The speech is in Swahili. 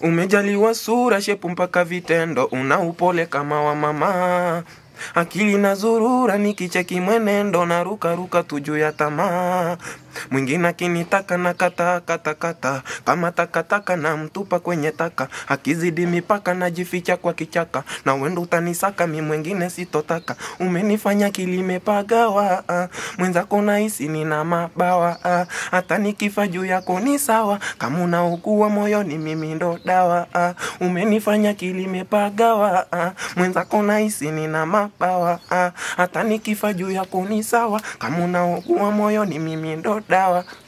Umejaliwa sura, shepu mpaka vitendo, una upole kama wa mama akili na zurura, nikicheki mwenendo na ruka ruka tuju ya tamaa. Mwingine akinitaka na kata kata kata kama takataka taka, na mtupa kwenye taka, akizidi mipaka na jificha kwa kichaka, na wendo utanisaka mi mwingine sitotaka, umenifanya kilimepagawa mwenzako nahisi nina mabawa, hata nikifa juu yako ni sawa, kama unaugua moyoni mimi ndo dawa, umenifanya kilimepagawa mwenzako nahisi nina mabawa kipawa ah, hata nikifa juu ya kuni sawa, kama unaugua moyo ni mimi ndo dawa.